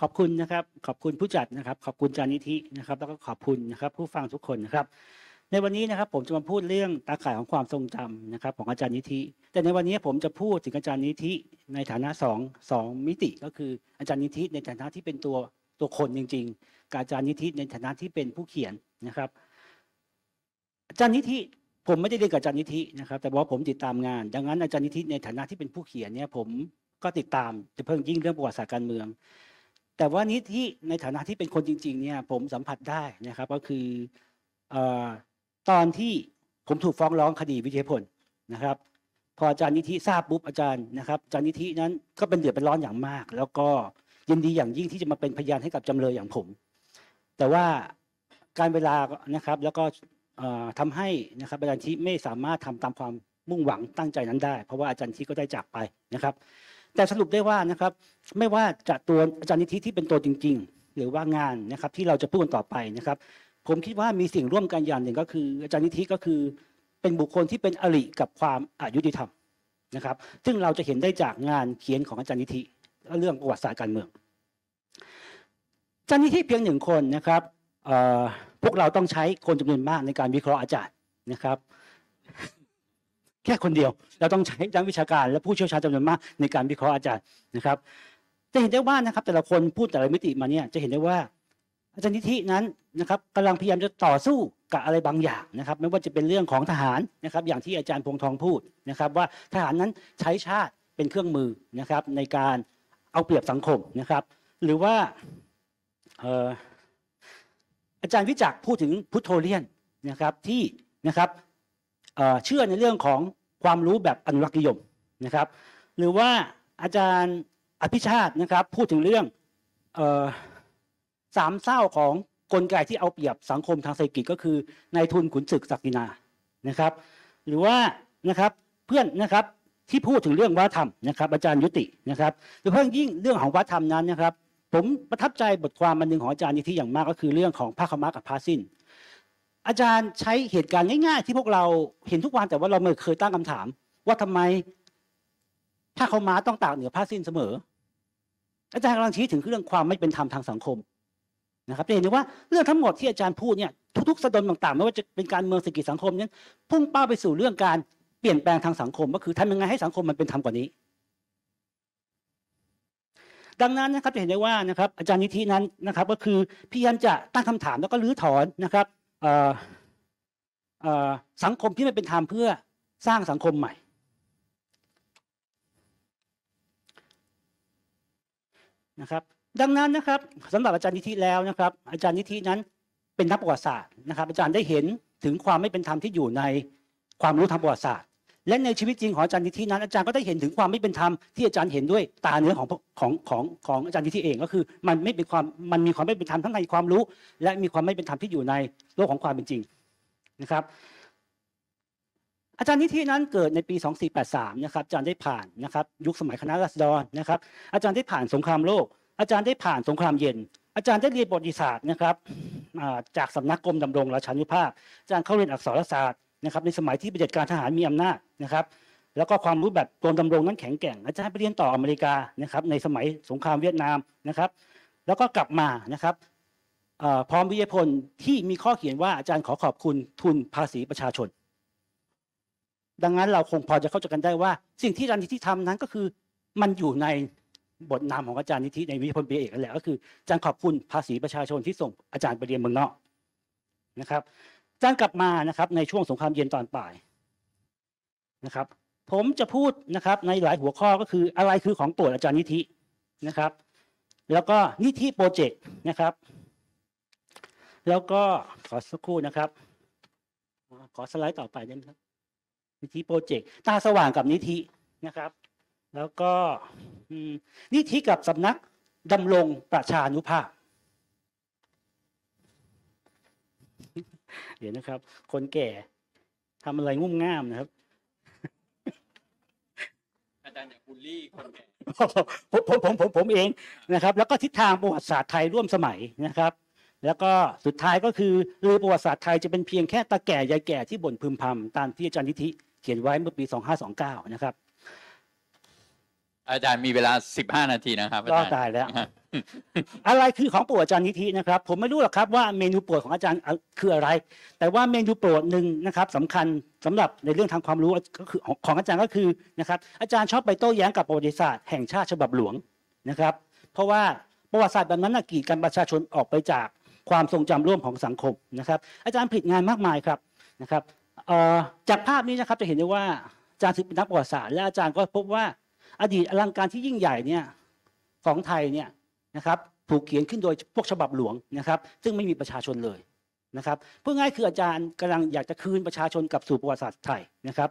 ขอบคุณนะครับ ขอบคุณผู้จัดนะครับ ขอบคุณจานิธินะครับ แล้วก็ขอบคุณนะครับ ผู้ฟังทุกคนนะครับ ในวันนี้นะครับผมจะมาพูดเรื่องตาข่ายของความทรงจำนะครับของอาจารย์นิธิแต่ในวันนี้ผมจะพูดถึงอาจารย์นิธิในฐานะสองสองมิติ ก็คืออาจารย์นิธิในฐานะที่เป็นตัวตัวคนจริงๆ กับอาจารย์นิธิในฐานะที่เป็นผู้เขียนนะครับ อาจารย์นิธิ ผมไม่ได้เรียนกับอาจารย์นิธินะครับ แต่ว่าผมติดตามงาน ดังนั้นอาจารย์นิธิในฐานะที่เป็นผู้เขียนเนี่ย ผมก็ติดตามจะเพิ่งยิ่งเรื่องประวัติศาสตร์การเมืองแต่ว่านี้ที่ในฐานะที่เป็นคนจริงๆเนี่ยผมสัมผัสได้นะครับ ก็คือตอนที่ผมถูกฟ้องร้องคดีวิยาพลนะครับ พออาจารย์นิธิทราบปุ๊บอาจารย์นะครับอาจารย์นิธินั้นก็เป็นเดือดเป็นร้อนอย่างมาก แล้วก็ยินดีอย่างยิ่งที่จะมาเป็นพยานให้กับจำเลยอย่างผม แต่ว่าการเวลานะครับแล้วก็ทำให้นะครับอาจารย์ที่ไม่สามารถทำตามความมุ่งหวังตั้งใจนั้นได้ เพราะว่าอาจารย์ที่ก็ได้จากไปนะครับแต่สรุปได้ว่านะครับ ไม่ว่าจะตัวอาจารย์นิธิที่เป็นตัวจริง ๆ หรือว่างานนะครับที่เราจะพูดกันต่อไปนะครับ ผมคิดว่ามีสิ่งร่วมกันอย่างหนึ่ง ก็คืออาจารย์นิธิก็คือ เป็นบุคคลที่เป็นอริกับความอายุติธรรมนะครับ ซึ่งเราจะเห็นได้จากงานเขียนของอาจารย์นิธิเรื่องประวัติศาสตร์การเมืองอาจารย์นิธิเพียงหนึ่งคนนะครับพวกเราต้องใช้คนจำนวนมากในการวิเคราะห์อาจารย์นะครับแค่คนเดียวเราต้องใช้นักวิชาการและผู้เชี่ยวชาญจำนวนมาก ในการวิเคราะห์อาจารย์นะครับ จะเห็นได้ว่านะครับแต่ละคนพูดแต่ละมิติมาเนี่ยจะเห็นได้ว่าอาจารย์นิธินั้นนะครับกำลังพยายามจะต่อสู้กับอะไรบางอย่างนะครับ ไม่ว่าจะเป็นเรื่องของทหารนะครับ อย่างที่อาจารย์พงทองพูดนะครับ ว่าทหารนั้นใช้ชาติเป็นเครื่องมือนะครับ ในการเอาเปรียบสังคมนะครับ หรือว่าอาจารย์วิจักพูดถึงพุทโธเลียนนะครับที่นะครับเชื่อในเรื่องของความรู้แบบอนุรักษ์นิยมนะครับหรือว่าอาจารย์อภิชาตินะครับพูดถึงเรื่องสามเศร้าของกลไกที่เอาเปรียบสังคมทางเศรษฐกิจก็คือนายทุนขุนศึกศักดินานะครับ หรือว่านะครับเพื่อนนะครับที่พูดถึงเรื่องวัฒนธรรมนะครับอาจารย์ยุตินะครับโดยเฉพาะยิ่งเรื่องของวัฒนธรรมนั้นนะครับ ผมประทับใจบทความบันหนึ่งของอาจารย์ยุติอย่างมากก็คือเรื่องของพราคมากับพระสิ้นอาจารย์ใช้เหตุการณ์ง่ายๆ ที่พวกเราเห็นทุกวันแต่ว่าเราไม่เคยตั้งคำถาม ว่าทำไมถ้าเขามาต้องตากเหนือผ้าสิ้นเสมอ อาจารย์กำลังชี้ถึงเรื่องความไม่เป็นธรรมทางสังคมนะครับจะเห็นได้ว่าเรื่องทั้งหมดที่อาจารย์พูดเนี่ยทุกๆสะดนต่างๆไม่ว่าจะเป็นการเมืองเศรษฐกิจสังคมนั้นพุ่งเป้าไปสู่เรื่องการเปลี่ยนแปลงทางสังคม ก็คือทำยังไงให้สังคมมันเป็นธรรมกว่านี้ ดังนั้นนะครับ จะเห็นได้ว่านะครับอาจารย์นิธินั้นนะครับ ก็คือพยายามจะตั้งคำถามแล้วก็รื้อถอนนะครับสังคมที่ไม่เป็นธรรมเพื่อสร้างสังคมใหม่นะครับ ดังนั้นนะครับสำหรับอาจารย์นิธิแล้วนะครับ อาจารย์นิธินั้นเป็นนักประวัติศาสตร์นะครับ อาจารย์ได้เห็นถึงความไม่เป็นธรรมที่อยู่ในความรู้ทางประวัติศาสตร์และในชีวิตจริงของอาจารย์นิธินั้น อาจารย์ก็ได้เห็นถึงความไม่เป็นธรรมที่อาจารย์เห็นด้วยตาเนื้อของของของของอาจารย์นิธิเองก็คือมันไม่เป็นความมันมีความไม่เป็นธรรมทั้งในความรู้และมีความไม่เป็นธรรมที่อยู่ในโลกของความเป็นจริงนะครับอาจารย์นิธินั้นเกิดในปี 2483 นะครับอาจารย์ได้ผ่านนะครับยุคสมัยคณะรัษฎรนะครับอาจารย์ได้ผ่านสงครามโลก อาจารย์ได้ผ่านสงครามเย็น อาจารย์ได้เรียนประวัติศาสตร์นะครับจากสำนักกรมดำรงราชานุภาพอาจารย์เข้าเรียนอักษรศาสตร์นะครับในสมัยที่ปฏิบัติการทหารมีอำนาจนะครับ แล้วก็ความรู้แบบตนดำรงนั้นแข็งแกร่งอาจารย์ไปเรียนต่ออเมริกานะครับในสมัยสงครามเวียดนามนะครับ แล้วก็กลับมานะครับพร้อมวิทยพลที่มีข้อเขียนว่าอาจารย์ขอขอบคุณทุนภาษีประชาชน ดังนั้นเราคงพอจะเข้าใจกันได้ว่า สิ่งที่อาจารย์นิธิทำนั้นก็คือ มันอยู่ในบทนามของอาจารย์นิธิในวิทยพลเบเอกนั่นแหละก็คืออาจารย์ขอบคุณภาษีประชาชนที่ส่งอาจารย์ไปเรียนเมืองนอกนะครับกางกลับมานะครับ ในช่วงสงครามเย็นตอนปลายนะครับ ผมจะพูดนะครับ ในหลายหัวข้อก็คืออะไรคือของโปรดอาจารย์นิธินะครับ แล้วก็นิธิโปรเจกต์นะครับ แล้วก็ขอสักครู่นะครับ ขอสไลด์ต่อไปได้ไหมครับ นิธิโปรเจกต์ตาสว่างกับนิธินะครับ แล้วก็นิธิกับสำนักดำรงประชานุภาพเดี๋ยวนะครับ คนแก่ทำอะไรงุ่มง่ามนะครับอาจารย์อย่าบูลลี่ คนแก่ผมผมผม ผม ผมเองนะครับ แล้วก็ทิศทางประวัติศาสตร์ไทยร่วมสมัยนะครับ แล้วก็สุดท้ายก็คือเรือประวัติศาสตร์ไทยจะเป็นเพียงแค่ตาแก่ ยายแก่ที่บ่นพึมพำตามที่อาจารย์นิธิเขียนไว้เมื่อปี 2529 นะครับอาจารย์มีเวลาสิบห้านาทีนะครับรอตายแล้ว อะไรคือของปวดอาจารย์นิธินะครับ ผมไม่รู้หรอกครับว่าเมนูโปรดของอาจารย์คืออะไร แต่ว่าเมนูโปรดหนึ่งนะครับสำคัญสำหรับในเรื่องทางความรู้ก็คือของอาจารย์ก็คือนะครับอาจารย์ชอบไปโต้แย้งกับประวัติศาสตร์แห่งชาติฉบับหลวงนะครับ เพราะว่าประวัติศาสตร์แบบนั้นกีดกันประชาชนออกไปจากความทรงจำร่วมของสังคมนะครับ อาจารย์ผิดงานมากมายครับนะครับจากภาพนี้นะครับ จะเห็นได้ว่าอาจารย์ถือเป็นนักประวัติศาสตร์และอาจารย์ก็พบว่าอดีตอลังการที่ยิ่งใหญ่เนี่ยของไทยเนี่ยนะครับถูกเขียนขึ้นโดยพวกฉบับหลวงนะครับ ซึ่งไม่มีประชาชนเลยนะครับพูดง่ายคืออาจารย์กำลังอยากจะคืนประชาชนกับสู่ประวัติศาสตร์ไทยนะครับ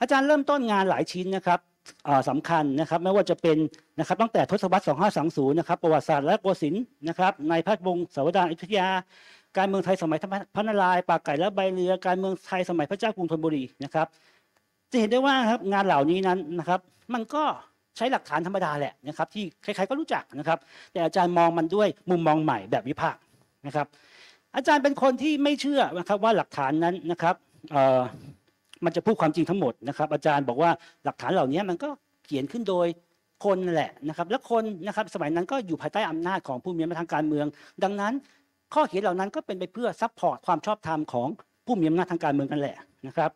อาจารย์เริ่มต้นงานหลายชิ้นนะครับสำคัญนะครับไม่ว่าจะเป็นนะครับ ตั้งแต่ทศวรรษ 2520 นะครับประวัติศาสตร์และโกศิน์นะครับในพระบงศาสวดานอิทยา การเมืองไทยสมัยพระนารายณ์ปากไก่และใบเรือการเมืองไทยสมัยพระเจ้ากรุงธนบุรีนะครับจะเห็นได้ว่าครับงานเหล่านี้นั้นนะครับ มันก็ใช้หลักฐานธรรมดาแหละนะครับ ที่ใครๆก็รู้จักนะครับ แต่อาจารย์มองมันด้วยมุมมองใหม่แบบวิพากษ์นะครับ อาจารย์เป็นคนที่ไม่เชื่อนะครับว่าหลักฐานนั้นนะครับมันจะพูดความจริงทั้งหมดนะครับ อาจารย์บอกว่าหลักฐานเหล่านี้มันก็เขียนขึ้นโดยคนแหละนะครับและคนนะครับสมัยนั้นก็อยู่ภายใต้อำนาจของผู้มีอำนาจทางการเมืองดังนั้นข้อเขียนเหล่านั้นก็เป็นไปเพื่อซัพพอร์ตความชอบธรรมของผู้มีอำนาจทางการเมืองนั่นแหละนะครับ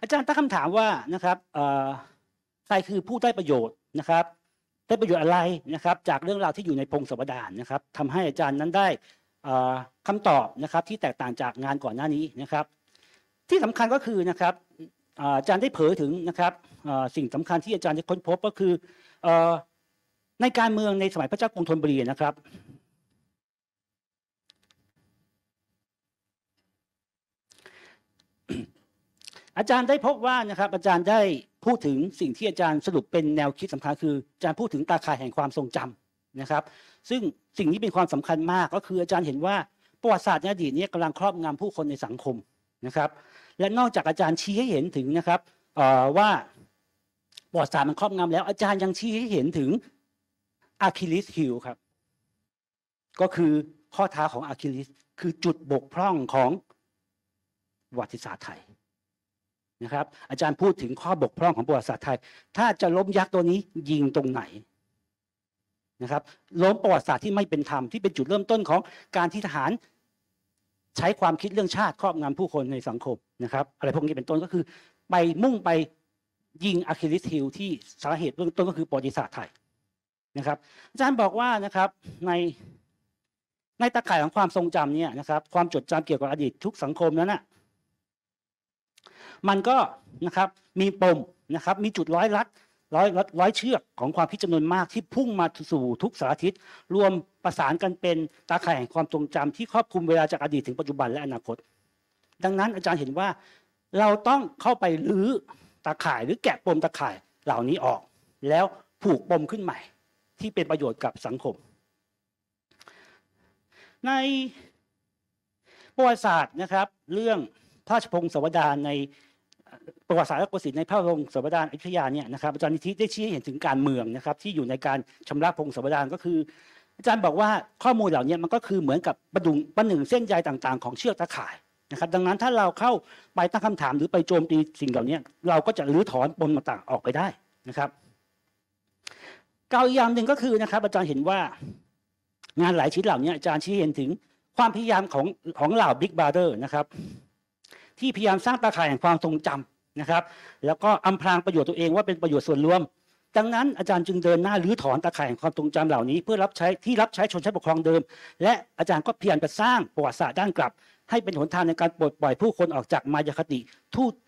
อาจารย์ตั้งคำถามว่านะครับใครคือผู้ได้ประโยชน์นะครับ ได้ประโยชน์อะไรนะครับ จากเรื่องราวที่อยู่ในพงศวดานนะครับทำให้อาจารย์นั้นได้คำตอบนะครับ ที่แตกต่างจากงานก่อนหน้านี้นะครับ ที่สำคัญก็คือนะครับอาจารย์ได้เผยถึงนะครับสิ่งสำคัญที่อาจารย์จะค้นพบก็คือในการเมืองในสมัยพระเจ้ากรุงธนบุรีนะครับอาจารย์ได้พบว่านะครับอาจารย์ได้พูดถึงสิ่งที่อาจารย์สรุปเป็นแนวคิดสำคัญคืออาจารย์พูดถึงตาข่ายแห่งความทรงจำนะครับ ซึ่งสิ่งนี้เป็นความสำคัญมากก็คืออาจารย์เห็นว่าประวัติศาสตร์ในอดีตนี้กำลังครอบงำผู้คนในสังคมนะครับ และนอกจากอาจารย์ชี้ให้เห็นถึงนะครับว่าประวัติศาสตร์มันครอบงำแล้วอาจารย์ยังชี้ให้เห็นถึงอะคิลิสฮิลครับ ก็คือข้อท้าของอะคิลิสคือจุดบกพร่องของประวัติศาสตร์ไทยนะครับอาจารย์พูดถึงข้อบกพร่องของประวัติศาสตร์ไทย ถ้าจะล้มยักษ์ตัวนี้ยิงตรงไหนนะครับ ล้มประวัติศาสตร์ที่ไม่เป็นธรรม ที่เป็นจุดเริ่มต้นของการที่ทหาร ใช้ความคิดเรื่องชาติครอบงำผู้คนในสังคมนะครับ อะไรพวกนี้เป็นต้นก็คือ ไปมุ่งไปยิงอะคิลิสฮิลที่สาเหตุเบื้องต้นก็คือประวัติศาสตร์ไทยนะครับ อาจารย์บอกว่านะครับในในตะข่ายของความทรงจำเนี่ยนะครับความจดจำเกี่ยวกับอดีตทุกสังคมนั้นนะมันก็นะครับมีปมนะครับมีจุดร้อยรัด ร้อยร้อยเชือก ของความพิจารณามากที่พุ่งมาสู่ทุกสารทิศรวมประสานกันเป็นตาข่ายแห่งความทรงจำ ที่ครอบคลุมเวลาจากอดีตถึงปัจจุบัน และอนาคต ดังนั้นอาจารย์เห็นว่าเราต้องเข้าไปรื้อตาข่ายหรือแกะปมตาข่ายเหล่านี้ออก แล้วผูกปมขึ้นใหม่ ที่เป็นประโยชน์กับสังคม ในประวัติศาสตร์นะครับ เรื่องพระราชพงศาวดารในประวัติศาสตร์รัชกระวิติในพระบรมสมสดานอิทยาเนี่ยนะครับอาจารย์นิธิได้ชี้ให้เห็นถึงการเมืองนะครับ ที่อยู่ในการชำระพงศาวดานก็คือ อาจารย์บอกว่าข้อมูลเหล่านี้มันก็คือเหมือนกับประดุงประหนึ่งเส้นใยต่าง ๆของเชือกตะข่ายนะครับ ดังนั้นถ้าเราเข้าไปตั้งคำถามหรือไปโจมตีสิ่งเหล่านี้เราก็จะรื้อถอนปมต่างๆออกไปได้นะครับกาอีกอย่างหนึ่งก็คือนะครับอาจารย์เห็นว่างานหลายชิ้นเหล่านี้อาจารย์ชี้เห็นถึงความพยายามของของเหล่าบิ๊กบาร์เดอร์นะครับที่พยายามสร้างตาข่ายแห่งความทรงจำนะครับ แล้วก็อำพรางประโยชน์ตัวเองว่าเป็นประโยชน์ส่วนรวม ดังนั้นอาจารย์จึงเดินหน้ารื้อถอนตาข่ายแห่งความทรงจำเหล่านี้ เพื่อรับใช้ที่รับใช้ชนชั้นปกครองเดิม และอาจารย์ก็เพียรไปสร้างประวัติศาสตร์ด้านกลับ ให้เป็นหนทางในการปลดปล่อยผู้คนออกจากมายาคติ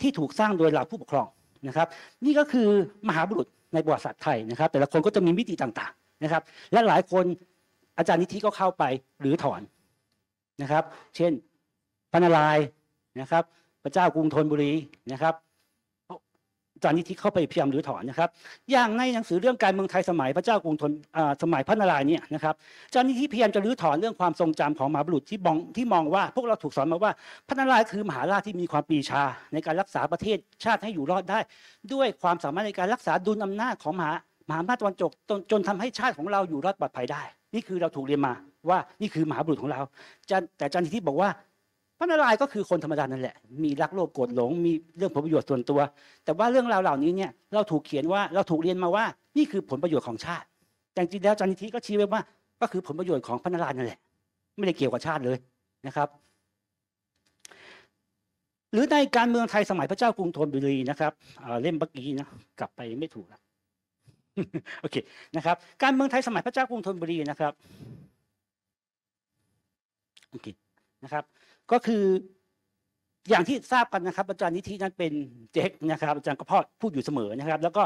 ที่ถูกสร้างโดยเหล่าผู้ปกครองนะครับ นี่ก็คือมหาบุรุษในประวัติศาสตร์ไทยนะครับ แต่ละคนก็จะมีมิติต่างๆนะครับ และหลายคนอาจารย์นิธิก็เข้าไปหรือถอนนะครับ เช่นพนาราย นะครับพระเจ้ากรุงธนบุรีนะครับจารย์นิธิเข้าไปพยายามหรือถอนนะครับ อย่างในหนังสือเรื่องการเมืองไทยสมัยพระเจ้ากรุงธนสมัยพระนารายณ์เนี่ยนะครับอาจารย์นิธิพยายามจะรื้อถอนเรื่องความทรงจำของมหาบุรุษที่มองที่มองว่าพวกเราถูกสอนมาว่าพระนารายณ์คือมหาราชที่มีความปีชาในการรักษาประเทศชาติให้อยู่รอดได้ ด้วยความสามารถในการรักษาดุลอำนาจของมหามหาอำนาจตะวันตกจนทำให้ชาติของเราอยู่รอดปลอดภัยได้ นี่คือเราถูกเรียนมาว่านี่คือมหาบุรุษของเรา แต่อาจารย์นิธิบอกว่าระนารายณ์ก็คือคนธรรมดานั่นแหละ มีรักโลภโกรธหลง มีเรื่องผลประโยชน์ส่วนตัว แต่ว่าเรื่องราวเหล่านี้เนี่ย เราถูกเขียนว่า เราถูกเรียนมาว่า นี่คือผลประโยชน์ของชาติ แต่จริงแล้วจันทิก็ชี้ไว้ว่า ก็คือผลประโยชน์ของพระนารายณ์นั่นแหละ ไม่ได้เกี่ยวกับชาติเลยนะครับ หรือในการเมืองไทยสมัยพระเจ้ากรุงธนบุรีนะครับ เล่มเมื่อกี้นะกลับไปไม่ถูกละโอเคนะครับ การเมืองไทยสมัยพระเจ้ากรุงธนบุรีนะครับโอเคนะครับก็คืออย่างที่ทราบกันนะครับอาจารย์นิธินั้นเป็นเจ๊กนะครับ อาจารย์ก็พพูดอยู่เสมอนะครับ แล้วก็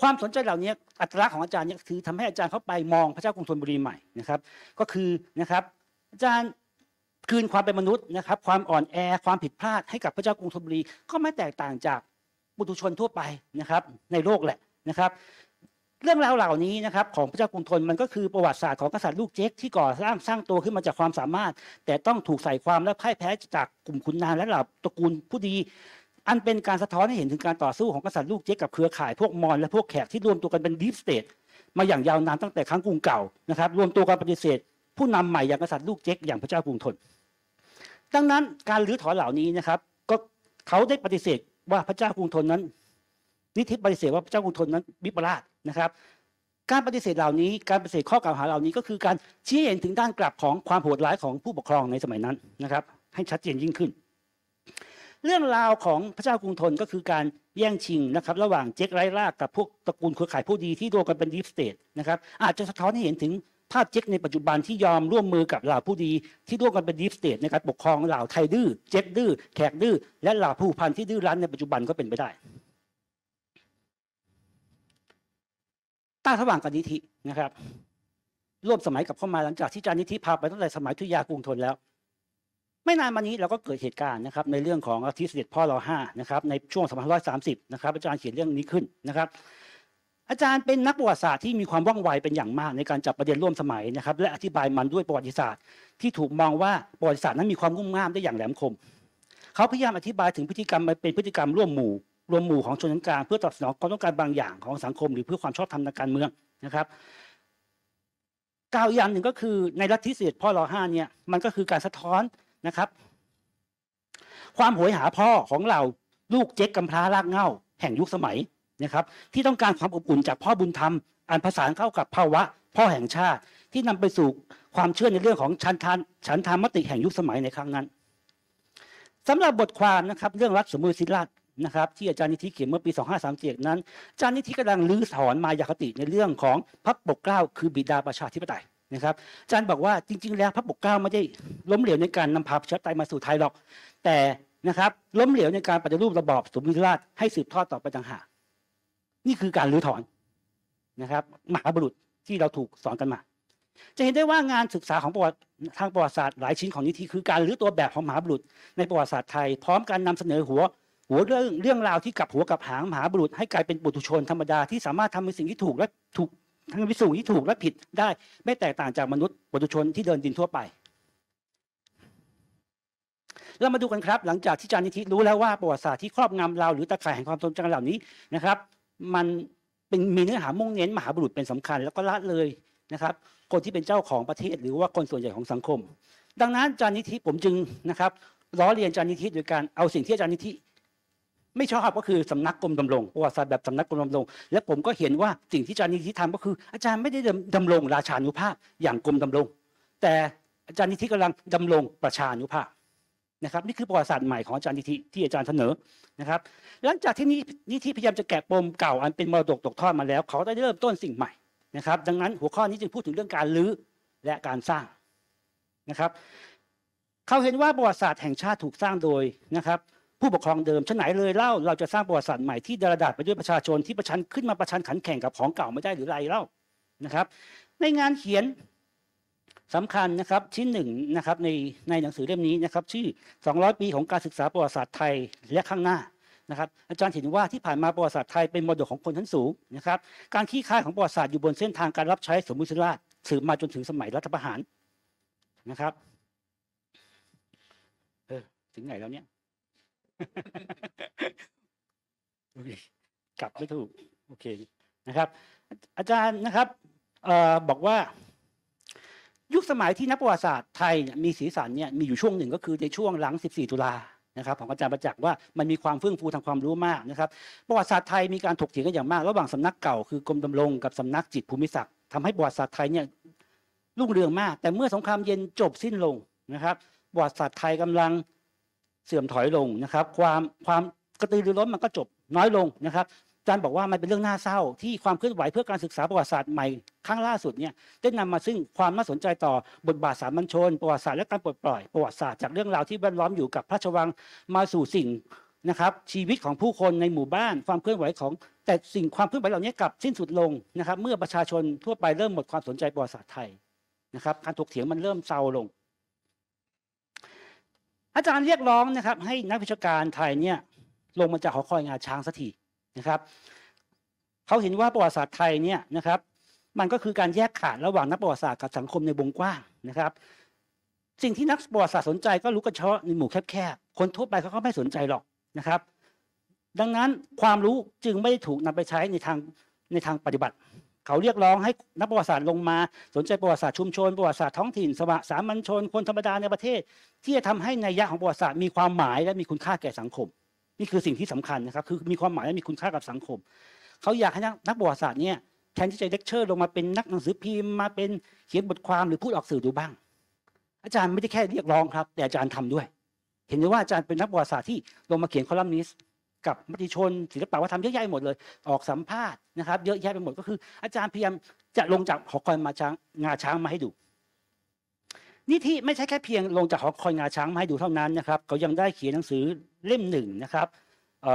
ความสนใจเหล่านี้อัตลักษณ์ของอาจารย์นี่คือทำให้อาจารย์เข้าไปมองพระเจ้ากรุงธนบุรีใหม่นะครับ ก็คือนะครับ อาจารย์คืนความเป็นมนุษย์นะครับความอ่อนแอความผิดพลาดให้กับพระเจ้ากรุงธนบุรีก็ไม่แตกต่างจากบุตุชนทั่วไปนะครับในโลกแหละนะครับเรื่องราวเหล่านี้นะครับของพระเจ้ากรุงทนมันก็คือประวัติศาสตร์ของกษัตริย์ลูกเจ๊กที่ก่อสร้างสร้างตัวขึ้นมาจากความสามารถ แต่ต้องถูกใส่ความและพ่ายแพ้จากกลุ่มขุนนางและเหล่าตระกูลผู้ดี อันเป็นการสะท้อนให้เห็นถึงการต่อ สู้ของกษัตริย์ลูกเจ๊กกับเครือข่ายพวกมอญและพวกแขกที่รวมตัวกันเป็นดีฟสเตทมาอย่างยาวนานตั้งแต่ครั้งกรุงเก่านะครับรวมตัวกันปฏิเสธ ผู้นำใหม่อย่างกษัตริย์ลูกเจ๊กอย่างพระเจ้ากรุงทนดังนั้นการรื้อถอนเหล่านี้นะครับ ก็เขาได้ปฏิเสธว่าพระเจ้ากรุงทนนั้น นิทิปฏิเสธว่าพระเจ้ากรุงทนนั้นวิปลาสนะครับการปฏิเสธเหล่านี้ การปฏิเสธข้อกล่าวหาเหล่านี้ก็คือการชี้เห็นถึงด้านกลับของความโหดร้ายของผู้ปกครองในสมัยนั้นนะครับให้ชัดเจนยิ่งขึ้น เรื่องราวของพระเจ้ากรุงทนก็คือการแย่งชิงนะครับระหว่างเจ๊กไร้ลากกับพวกตระกูลเครือข่ายผู้ดีที่รวมกันเป็นดีฟสเตทนะครับอาจจะสะท้อนให้เห็นถึงภาพเจ๊กในปัจจุบันที่ยอมร่วมมือกับเหล่าผู้ดี ที่ร่วมกันเป็นดีฟสเตทในการปกครองเหล่าไทยดื้อเจ๊กดื้อแขกดื้อและเหล่าผู้พันที่ดื้อรั้นในปัจจุบันก็เป็นไปได้ต้าระหว่างกับนิธินะครับ ร่วมสมัยกับเข้ามาหลังจากที่จานิธิพาไปตั้งแต่สมัยทุยากรุงทนแล้ว ไม่นานมานี้เราก็เกิดเหตุการณ์นะครับ ในเรื่องของอาทิตย์เสด็จพ่อเราห้านะครับในช่วงสสอัร้ยามสิบนะครับ อาจารย์เขียนเรื่องนี้ขึ้นนะครับ อาจารย์เป็นนักประวัติศาสตร์ที่มีความว่องไวเป็นอย่างมากในการจับประเด็นร่วมสมัยนะครับ และอธิบายมันด้วยประวัติศาสตร์ ที่ถูกมองว่าประวัติศาสตร์นั้นมีความงุ่มง่ามได้อย่างแหลมคมเขาพยายามอธิบายถึงพฤติกรรมเป็นพฤติกรรมร่วมหมู่รวมหมู่ของชนชั้นกลางเพื่อตอบสนองความต้องการบางอย่างของสังคมหรือเพื่อความชอบธรรมทางการเมืองนะครับกล่าวอย่างหนึ่งก็คือในรัฐที่เสด็จพ่อรอห้าเนี่ย มันก็คือการสะท้อนนะครับ ความโหยหาพ่อของเราลูกเจ๊กกำพร้ารากเง่าแห่งยุคสมัยนะครับ ที่ต้องการความอบอุ่นจากพ่อบุญธรรม อันผสานเข้ากับภาวะ พ่อแห่งชาติที่นำไปสู่ความเชื่อในเรื่องของชันทานฉันทานมติแห่งยุคสมัยในครั้งนั้น สำหรับบทความนะครับ เรื่องรัฐสมุทรศิลานะครับที่อาจารย์นิธิเขียนเมื่อปี 2537นั้นอาจารย์นิธิกำลังลื้อถอนมายาคติในเรื่องของพระปกเกล้า คือบิดาประชาธิปไตยนะครับอาจารย์บอกว่าจริง ๆ แล้วพระปกเกล้าไม่ได้ล้มเหลวในการนำพาประชาธิปไตยมาสู่ไทยหรอก แต่นะครับ ล้มเหลวในการปฏิรูประบอบสมนิราชให้สืบทอดต่อไปต่างหากนี่คือการลื้อถอนนะครับ มหาบุรุษที่เราถูกสอนกันมา จะเห็นได้ว่างานศึกษาของประวัติทางประวัติศาสตร์ หลายชิ้นของนิธิคือ การรื้อตัวแบบของมหาบุรุษ ในประวัติศาสตร์ไทยพร้อมการนำเสนอหัวหัวเรื่องเรื่องราวที่กลับหัวกับหางมหาบุรุษ ให้กลายเป็นปุถุชนธรรมดาที่สามารถทำในสิ่งที่ถูก และถูกทั้งวิสูงที่ถูกและผิดได้ ไม่แตกต่างจากมนุษย์ปุถุชนที่เดินดินทั่วไป เรามาดูกันครับ หลังจากที่จานิธิ รู้แล้วว่าประวัติศาสตร์ที่ครอบงำเรา หรือตะข่ายแห่งความทรงจำเหล่านี้นะครับ มันเป็นมีเนื้อหามุ่งเน้นมหาบุรุษเป็นสำคัญแล้วก็ละเลยนะครับ คนที่เป็นเจ้าของประเทศหรือว่าคนส่วนใหญ่ของสังคม ดังนั้น จานิธิผมจึงนะครับล้อเรียนจานิธิโดยการเอาสิ่งที่จานิธิไม่ชอบก็คือสำนักกรมดำรงประวัติศาสตร์แบบสำนักกรมดำรงและผมก็เห็นว่าสิ่งที่อาจารย์นิธิทำก็คือ อาจารย์ไม่ได้ดำรงราชานุภาพอย่างกรมดำรง แต่อาจารย์นิธิกำลังดำรงประชานุภาพนะครับนี่คือประวัติศาสตร์ใหม่ของอาจารย์นิธิที่อาจารย์เสนอนะครับ หลังจากที่นินิธิพยายามจะแกะปมเก่าอันเป็นมรดกตกทอดมาแล้ว เขาได้เริ่มต้นสิ่งใหม่นะครับ ดังนั้นหัวข้อนี้จึงพูดถึงเรื่องการรื้อและการสร้างนะครับ เขาเห็นว่าประวัติศาสตร์แห่งชาติถูกสร้างโดยนะครับผู้ปกครอง เดิม้นไหนเลยเล่าเราจะสร้างประวัติศาสตร์ใหม่ ที่ดรดาษไปด้วยประชาชนที่ประชันขึ้นมาประชันขันแข่งกับของเก่าไม่ได้หรือไรเล่านะครับ ในงานเขียนสำคัญนะครับ ชิ้นหนึ่งนะครับในในหนังสือเล่มนี้นะครับชื่อ 200 ปีของการศึกษาประวัติศาสตร์ไทยและข้างหน้านะครับ อาจารย์เห็นว่าที่ผ่านมาประวัติศาสตร์ไทยเป็นมรดกของคนชั้นสูงนะครับ การขี้ค่ายของประวัติศาสตร์อยู่บนเส้นทางการรับใช้สมมุติราชสืบมาจนถึงสมัยรัฐประหารนะครับเออถึงไหนแล้วเนี่ยกลับไม่ถูกโอเคนะครับ อาจารย์นะครับบอกว่า ยุคสมัยที่นักประวัติศาสตร์ไทยยมีสีสันเนี่ยมีอยู่ช่วงหนึ่งก็คือในช่วงหลัง 14 ตุลานะครับของอาจารย์ประจักษ์ว่ามันมีความเฟื่องฟูทางความรู้มากนะครับประวัติศาสตร์ไทยมีการถกเถียงกันอย่างมาก ระหว่างสำนักเก่าคือกรมดำรงกับสำนักจิตภูมิศักดิ์ทำให้ประวัติศาสตร์ไทยเนี่ยรุ่งเรืองมาก แต่เมื่อสงครามเย็นจบสิ้นลงนะครับประวัติศาสตร์ไทยกำลังเสื่อมถอยลงนะครับความความกระตือรือร้นมันก็จบน้อยลงนะครับอาจารย์บอกว่ามันเป็นเรื่องน่าเศร้าที่ความเคลื่อนไหวเพื่อการศึกษาประวัติศาสตร์ใหม่ครั้งล่าสุดเนี่ยได้นำมาซึ่งความน่าสนใจต่อบทบาทสามัญชน ประวัติศาสตร์และการปลดปล่อย ประวัติศาสตร์จากเรื่องราวที่แวดล้อมอยู่กับพระราชวังมาสู่สิ่งนะครับชีวิตของผู้คนในหมู่บ้าน ความเคลื่อนไหวของแต่สิ่งความเคลื่อนไหวเหล่านี้กลับสิ้นสุดลงนะครับ เมื่อประชาชนทั่วไปเริ่มหมดความสนใจประวัติศาสตร์ไทยนะครับการถกเถียงมันเริ่มเศร้าลงอาจารย์เรียกร้องนะครับให้นักวิชาการไทยเนี่ยลงมาจากหอคอยงาช้างสักทีนะครับเขาเห็นว่าประวัติศาสตร์ไทยเนี่ยนะครับ มันก็คือการแยกขาด ระหว่างนักประวัติศาสตร์ กับสังคมในวงกว้างนะครับ สิ่งที่นักประวัติศาสตร์สนใจก็รู้กันเฉพาะในหมู่แคบๆคนทั่วไปเขาก็ไม่สนใจหรอกนะครับ ดังนั้นความรู้จึงไม่ถูกนำไปใช้ในทางในทางปฏิบัติเขาเรียกร้องให้นักประวัติศาสตร์ลงมาสนใจประวัติศาสตร์ชุมชนประวัติศาสตร์ท้องถิ่นสวะสามัญชนคนธรรมดาในประเทศ ที่จะทำให้ นัยยะของประวัติศาสตร์มีความหมายและมีคุณค่าแก่สังคมนี่คือสิ่งที่สำคัญนะครับคือมีความหมายและมีคุณค่ากับสังคม เขาอยากให้นักประวัติศาสตร์เนี่ยแทนที่จะเลคเชอร์ลงมาเป็นนักหนังสือพิมพ์ มาเป็นเขียนบทความหรือพูดออกสื่อดูบ้าง อาจารย์ไม่ได้แค่เรียกร้องครับแต่อาจารย์ทำด้วย เห็นไหมว่าอาจารย์เป็นนักประวัติศาสตร์ที่ ลงมาเขียนคอลัมนิสต์กับมติชนศิลปะวัฒนธรรมเยอะแยะหมดเลย ออกสัมภาษณ์นะครับเยอะแยะไปหมดก็คือ อาจารย์พยายามจะลงจาก หอคอยมาช้างงาช้างมาให้ดูนี่ที่ไม่ใช่แค่เพียงลงจาก หอคอยงาช้างมาให้ดูเท่านั้นนะครับเขายังได้เขียนหนังสือเล่มหนึ่งนะครับเ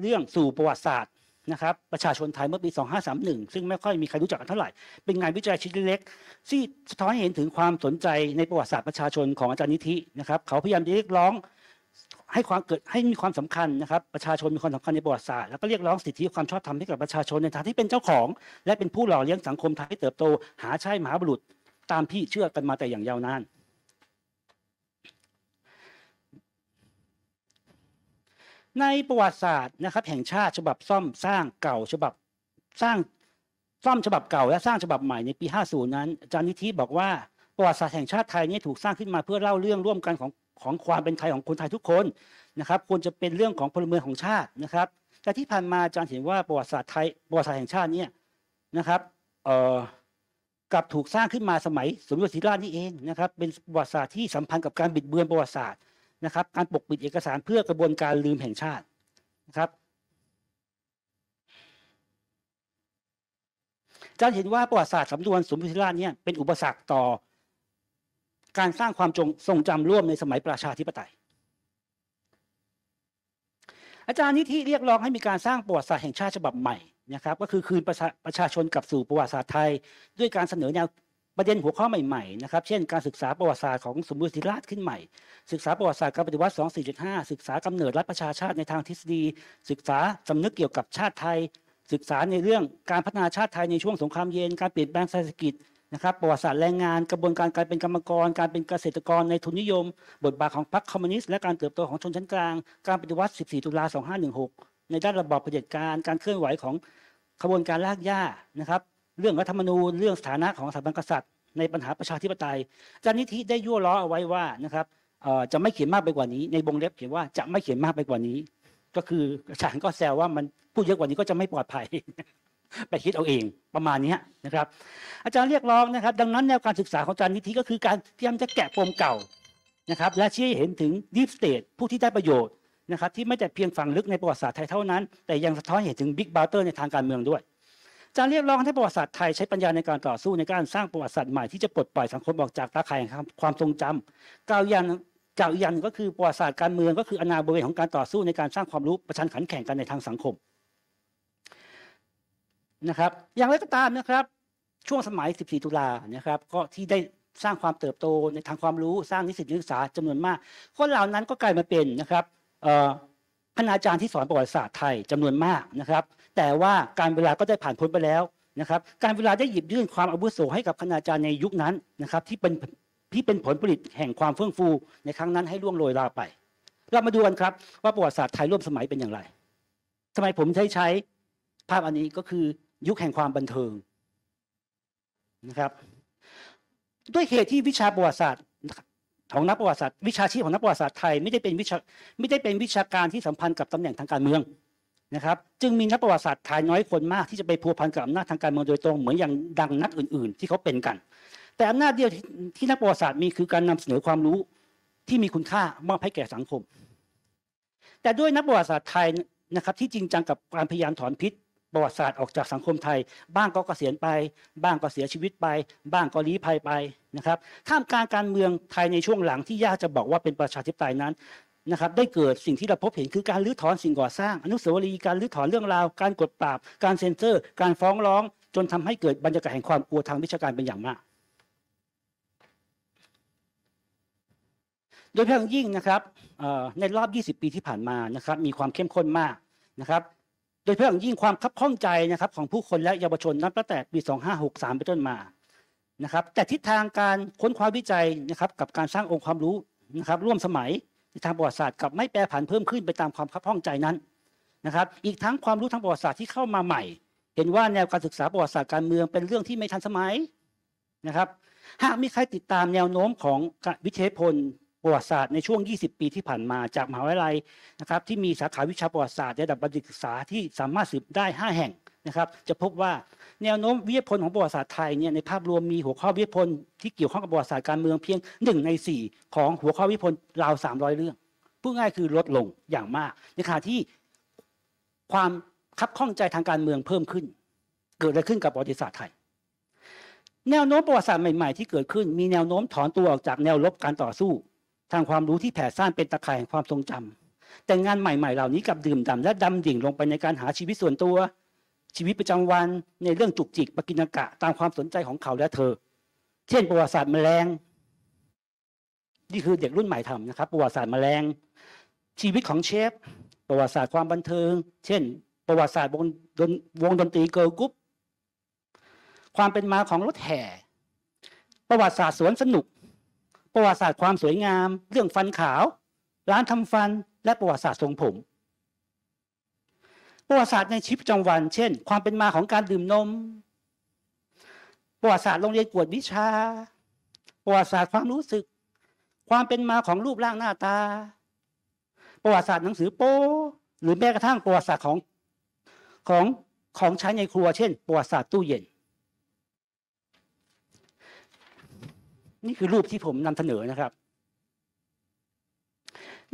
เรื่องสู่ประวัติศาสตร์นะครับประชาชนไทยเมื่อปี2531ซึ่งไม่ค่อยมีใครรู้จักกันเท่าไหร่ เป็นงานวิจัยชิ้นเล็ก ที่สะท้อนเห็นถึงความสนใจในประวัติศาสตร์ ประชาชนของอาจารย์นิธินะครับเขาพยายามจะเรียกร้องให้ความเกิดให้มีความสำคัญนะครับประชาชนมีความสำคัญในประวัติศาสตร์ แล้วก็เรียกร้องสิทธิความชอบธรรมให้กับประชาชนในฐานะที่เป็นเจ้าของ และเป็นผู้หล่อเลี้ยงสังคมไทยให้เติบโตหาใช่หมหาบุรุษตามที่เชื่อกันมาแต่อย่างยาวนานในประวัติศาสตร์นะครับแห่งชาติฉบับซ่อมสร้างเก่าฉบับสร้างซ่อมฉบับเก่าและสร้างฉบับใหม่ในปี 50 นั้นอาจารย์นิธิบอกว่าประวัติศาสตร์แห่งชาติไทยนี้ถูกสร้างขึ้นมาเพื่อเล่าเรื่องร่วมกันของของความเป็นไทยของคนไทยทุกคนนะครับ ควรจะเป็นเรื่องของพลเมืองของชาตินะครับแต่ที่ผ่านมาอาจารย์เห็นว่าประวัติศาสตร์ไทยประวัติศาสตร์แห่งชาติเนี่ยนะครับกลับถูกสร้างขึ้นมาสมัยสมเด็จศรีราชนี่เองนะครับเป็นประวัติศาสตร์ที่สัมพันธ์กับการบิดเบือนประวัติศาสตร์นะครับ การปกปิดเอกสารเพื่อกระบวนการลืมแห่งชาตินะครับอาจารย์เห็นว่าประวัติศาสตร์สำนวนสมเด็จศรีราชเนี่ยเป็นอุปสรรคต่อการสร้างความจงทรงจำร่วมในสมัยประชาธิปไตย อาจารย์นิธิเรียกร้องให้มีการสร้างประวัติศาสตร์แห่งชาติฉบับใหม่นะครับก็คือคืนประชาะชาชนกลับสู่ประวัติศาสตร์ไทย ด้วยการเสนอแนวประเด็นหัวข้อใหม่ๆนะครับเช่นการศึกษาประวัติศาสตร์ของสมบูรณ์ราชขึ้นใหม่ ศึกษาประวัติศาสตร์การปฏิวัติ 2475ศึกษากำเนิดรัฐประชาชาติในทางทฤษฎี ศึกษาสำนึกเกี่ยวกับชาติไทย ศึกษาในเรื่องการพัฒนาชาติไทยในช่วงสงครามเย็นการเปลี่ยนแปลงเศรษฐกิจนะครับประวัติศาสตร์แรงงานกระบวนการการเป็นกรรมกร การเป็นเกษตรกรในทุนนิยม บทบาทของพรรคคอมมิวนิสต์และการเติบโตของชนชั้นกลางการปฏิวัติ 14 ตุลา2516 ในด้านระบอบเผด็จการการเคลื่อนไหวของขบวนการลากย่านะครับ เรื่องรัฐธรรมนูญเรื่องสถานะของสถาบันกษัตริย์ในปัญหาประชาธิปไตยจารย์นิธิได้ยั่วล้อเอาไว้ว่านะครับจะไม่เขียนมากไปกว่านี้ ในบงเล็บเขียนว่าจะไม่เขียนมากไปกว่านี้ ก็คืออาจารย์ก็แซวว่ามันพูดเยอะกว่านี้ก็จะไม่ปลอดภัยไปคิดเอาเองประมาณนี้นะครับอาจารย์เรียกร้องนะครับดังนั้นแนวการศึกษาของอาจารย์นิธิก็คือการพยายามจะแกะปมเก่านะครับและชี้เห็นถึงดีฟสเตทผู้ที่ได้ประโยชน์นะครับที่ไม่แต่เพียงฝังลึกในประวัติศาสตร์ไทยเท่านั้น แต่ยังสะท้อนเห็นถึงบิ๊กบัตเตอร์ในทางการเมืองด้วยอาจารย์เรียกร้อง ให้ประวัติศาสตร์ไทยใช้ปัญญาในการต่อสู้ ในการสร้างประวัติศาสตร์ใหม่ที่จะปลดปล่อยสังคมออกจากตาข่ายความทรงจำก้าวยันก้าวยันก็คือประวัติศาสตร์การเมืองก็คืออนาบริเวณของการต่อสู้ ในการสร้างความรู้ประชันขันแข่งกันในทางสังคมนะครับอย่างไรก็ตามนะครับ ช่วงสมัย 14ตุลานะครับ ก็ที่ได้สร้างความเติบโตในทางความรู้สร้างนิสิตนักศึกษาจำนวนมากคนเหล่านั้นก็กลายมาเป็นนะครับคณาจารย์ที่สอนประวัติศาสตร์ไทย จำนวนมากนะครับ แต่ว่าการเวลาก็ได้ผ่านพ้นไปแล้วนะครับ การเวลาได้หยิบยื่นความอาวุโสให้กับคณาจารย์ในยุคนั้นนะครับ ที่เป็นที่เป็นผลผลิตแห่งความเฟื่องฟูในครั้งนั้นให้ล่วงโรยลาไป เรามาดูกันครับ ว่าประวัติศาสตร์ไทยร่วมสมัยเป็นอย่างไร สมัยผมใช้ใช้ภาพอันนี้ก็คือยุคแห่งความบันเทิงนะครับ ด้วยเหตุที่วิชาประวัติศาสตร์ของนักประวัติศาสตร์วิชาชีพของนักประวัติศาสตร์ไทย ไม่ได้เป็นวิชาไม่ได้เป็นวิชาการที่สัมพันธ์กับตำแหน่งทางการเมืองนะครับ จึงมีนักประวัติศาสตร์ไทยน้อยคนมากที่จะไปพัวพันกับอำนาจทางการเมืองโดยตรง เหมือนอย่างดังนักอื่น ๆ ที่เขาเป็นกัน แต่อำนาจเดียวที่นักประวัติศาสตร์มีคือการนำเสนอความรู้ที่มีคุณค่ามอบให้แก่สังคม แต่ด้วยนักประวัติศาสตร์ไทยนะครับ ที่จริงจังกับการพยายามถอนพิษประวัติศาสตร์ออกจากสังคมไทย บ้างก็เกษียณไป บ้างก็เสียชีวิตไป บ้างก็ลี้ภัยไปนะครับท่ามกลางการเมืองไทยในช่วงหลังที่ยากจะบอกว่าเป็นประชาธิปไตยนั้นนะครับ ได้เกิดสิ่งที่เราพบเห็น คือการรื้อถอน สิ่งก่อสร้าง อนุสาวรีย์การรื้อถอนเรื่องราว การกดปราบการเซ็นเซอร์ การฟ้องร้องจนทำให้เกิดบรรยากาศแห่งความกลัวทางวิชาการเป็นอย่างมาก โดยเพียงยิ่งนะครับในรอบ 20 ปีที่ผ่านมานะครับ มีความเข้มข้นมากนะครับดยเฉพาะอย่างยิ่งความคับข้องใจนะครับของผู้คนและเยาวชนนับตั้งแต่ปี2563เป็นต้นมานะครับ แต่ทิศทางการค้นคว้าวิจัยนะครับกับการสร้างองค์ความรู้นะครับ ร่วมสมัยในทางประวัติศาสตร์กับไม่แปรผันเพิ่มขึ้นไปตามความคับข้องใจนั้นนะครับ อีกทั้งความรู้ทางประวัติศาสตร์ที่เข้ามาใหม่ เห็นว่าแนวการศึกษาประวัติศาสตร์การเมืองเป็นเรื่องที่ไม่ทันสมัยนะครับหากมีใครติดตามแนวโน้มของวิเทพลประวัติศาสตร์ในช่วง 20 ปีที่ผ่านมาจากมหาวิทยาลัยนะครับที่มีสาขาวิชาประวัติศาสตร์ระดับบัณฑิตศึกษา ที่สามารถสืบได้ 5 แห่งนะครับ จะพบว่าแนวโน้มวิทยพลของประวัติศาสตร์ไทยเนี่ยในภาพรวมมีหัวข้อวิทยพลที่เกี่ยวข้องกับประวัติศาสตร์การเมืองเพียง 1 ใน 4 ของหัวข้อวิทยพลราว 300 เรื่องพูดง่ายคือลดลงอย่างมากในขณะที่ความคับข้องใจทางการเมืองเพิ่มขึ้น เกิดอะไรขึ้นกับประวัติศาสตร์ไทย แนวโน้มประวัติศาสตร์ใหม่ๆที่เกิดขึ้นมีแนวโน้มถอนตัวออกจากแนวลบการต่อสู้ทางความรู้ที่แผ่ซ่านเป็นตะข่ายแห่งความทรงจำ แต่งานใหม่ ๆ เหล่านี้กับดื่มด่าและดำดิ่งลงไปในการหาชีวิตส่วนตัว ชีวิตประจำวันในเรื่องจุกจิกปกิณกะตามความสนใจของเขาและเธอ เช่น ประวัติศาสตร์แมลงนี่คือเด็กรุ่นใหม่ทำนะครับประวัติศาสตร์แมลง ชีวิตของเชฟประวัติศาสตร์ความบันเทิง เช่น ประวัติศาสตร์วงดนตรีเกิร์ลกรุ๊ปความเป็นมาของรถแห่ประวัติศาสตร์สวนสนุกประวัติศาสตร์ความสวยงาม เรื่องฟันขาว ร้านทำฟันและประวัติศาสตร์ทรงผม ประวัติศาสตร์ในชีวิตประจำวัน เช่น ความเป็นมาของการดื่มนมประวัติศาสตร์โรงเรียนกวดวิชา ประวัติศาสตร์ความรู้สึก ความเป็นมาของรูปร่างหน้าตา ประวัติศาสตร์หนังสือโป้หรือแม้กระทั่งประวัติศาสตร์ของของของใช้ในครัวเช่นประวัติศาสตร์ตู้เย็นนี่คือรูปที่ผมนำเสนอนะครับ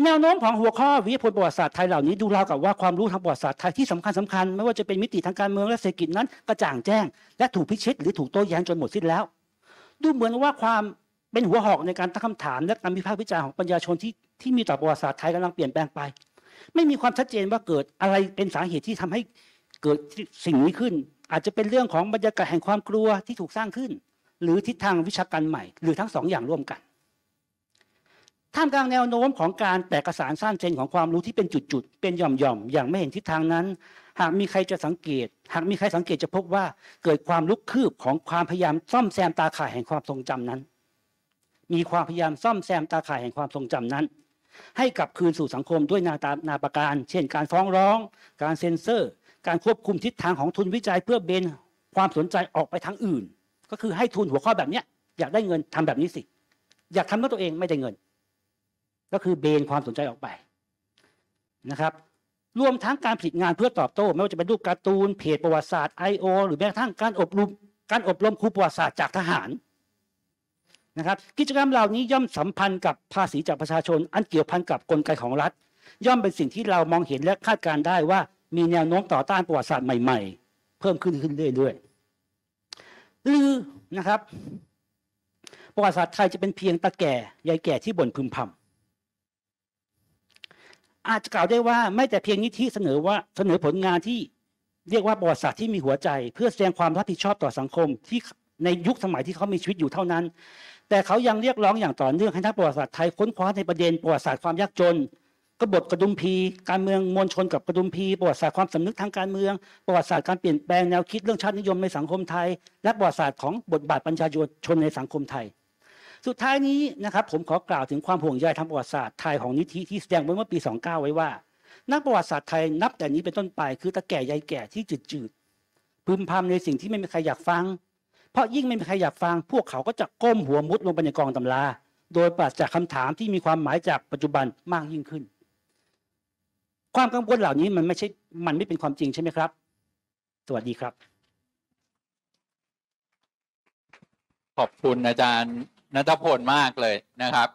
แนวโน้มของหัวข้อวิทยาประวัติศาสตร์ไทยเหล่านี้ดูราวกับว่าความรู้ทางประวัติศาสตร์ไทยที่สำคัญสำคัญไม่ว่าจะเป็นมิติทางการเมืองและเศรษฐกิจนั้นกระจ่างแจ้งและถูกพิชิตหรือถูกโต้แย้งจนหมดสิ้นแล้ว ดูเหมือนว่าความเป็นหัวหอกในการตั้งคำถาม และการวิพากษ์วิจารณ์ของปัญญาชนที่ที่มีต่อประวัติศาสตร์ไทยกำลังเปลี่ยนแปลงไป ไม่มีความชัดเจนว่าเกิดอะไรเป็นสาเหตุที่ทำให้เกิดสิ่งนี้ขึ้น อาจจะเป็นเรื่องของบรรยากาศแห่งความกลัวที่ถูกสร้างขึ้นหรือทิศทางวิชาการใหม่หรือทั้งสองอย่างร่วมกันท่ามกลางแนวโน้มของการแตกกระสานสั้นเชนของความรู้ที่เป็นจุดๆเป็นหย่อมๆอย่างไม่เห็นทิศทางนั้น หากมีใครจะสังเกต หากมีใครสังเกตจะพบว่า เกิดความลุกคืบของความพยายามซ่อมแซมตาข่ายแห่งความทรงจำนั้น มีความพยายามซ่อมแซมตาข่ายแห่งความทรงจำนั้น ให้กลับคืนสู่สังคมด้วยนาตานาประการเช่น การฟ้องร้อง การเซ็นเซอร์ การควบคุมทิศทางของทุนวิจัยเพื่อเบนความสนใจออกไปทางอื่นก็คือให้ทุนหัวข้อแบบเนี้ยอยากได้เงินทำแบบนี้สิ อยากทำด้วยตัวเองไม่ได้เงิน ก็คือเบนความสนใจออกไปนะครับ รวมทั้งการผลิตงานเพื่อตอบโต้ ไม่ว่าจะเป็นรูปการ์ตูน เพจประวัติศาสตร์ I.O. หรือแม้กระทั่งการอบรมการอบรมครูประวัติศาสตร์จากทหารนะครับ กิจกรรมเหล่านี้ย่อมสัมพันธ์กับภาษีจากประชาชนอันเกี่ยวพันกับกลไกของรัฐ ย่อมเป็นสิ่งที่เรามองเห็นและคาดการได้ว่า มีแนวโน้มต่อต้านประวัติศาสตร์ใหม่ๆ เพิ่มขึ้นขึ้นเรื่อยๆลือนะครับ ประวัติศาสตร์ไทยจะเป็นเพียงตาแก่ยายแก่ที่บ่นพึมพำอาจจะกล่าวได้ว่าไม่แต่เพียงนิธิเสนอว่าเสนอผลงานที่เรียกว่าประวัติศาสตร์ที่มีหัวใจ เพื่อแสดงความรับผิดชอบต่อสังคมที่ในยุคสมัยที่เขามีชีวิตอยู่เท่านั้น แต่เขายังเรียกร้องอย่างต่อเนื่องให้นักประวัติศาสตร์ไทยค้นคว้าในประเด็นประวัติศาสตร์ความยากจนบฏกระดุมพี การเมืองมวลชนกับกระดุมพีประวัติศาสตร์ความสำนึกทางการเมืองประวัติศาสตร์การเปลี่ยนแปลงแนวคิดเรื่องชาตินิยมในสังคมไทยและประวัติศาสตร์ของบทบาทประชาชนในสังคมไทยสุดท้ายนี้นะครับผมขอกล่าวถึงความห่วงใยทางประวัติศาสตร์ไทยของนิธิที่แสดงไว้เมื่อปี 29 ไว้ว่า นักประวัติศาสตร์ไทยนับแต่นี้เป็นต้นไป คือตะแก่ยายแก่ที่จืดจืดพึมพำในสิ่งที่ไม่มีใครอยากฟัง เพราะยิ่งไม่มีใครอยากฟัง พวกเขาก็จะก้มหัวมุดลงไปในกองตำรา โดยปราศจากคำถามที่มีความหมายจากปัจจุบันมากยิ่งขึ้นความกังวลเหล่านี้มันไม่ใช่ มันไม่เป็นความจริงใช่ไหมครับ สวัสดีครับ ขอบคุณอาจารย์นัทพลมากเลยนะครับ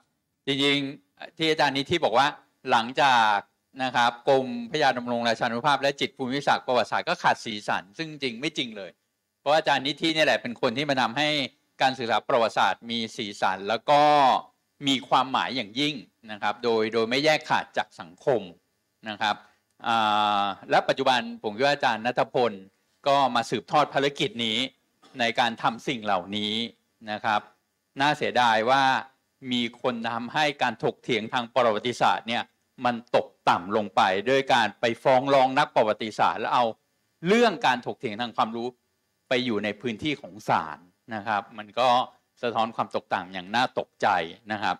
จริงๆที่อาจารย์นี้ที่บอกว่าหลังจากนะครับ กรมพยาดำรงราชานุภาพและจิตภูมิศักดิ์ประวัติศาสตร์ก็ขาดสีสัน ซึ่งจริงไม่จริงเลยเพราะอาจารย์นิธินี่แหละเป็นคนที่มาทำให้การศึกษาประวัติศาสตร์มีสีสัน แล้วก็มีความหมายอย่างยิ่งนะครับ โดยโดยไม่แยกขาดจากสังคมนะครับและปัจจุบันผมคิดว่าอาจารย์นัทพล ก็มาสืบทอดภารกิจนี้ในการทำสิ่งเหล่านี้นะครับ น่าเสียดายว่ามีคนทำให้การถกเถียงทางประวัติศาสตร์เนี่ยมันตกต่ำลงไป ด้วยการไปฟ้องร้องนักประวัติศาสตร์ แล้ว เอาเรื่องการถกเถียงทางความรู้ไปอยู่ในพื้นที่ของศาลนะครับ มันก็สะท้อนความตกต่ำอย่างน่าตกใจนะครับ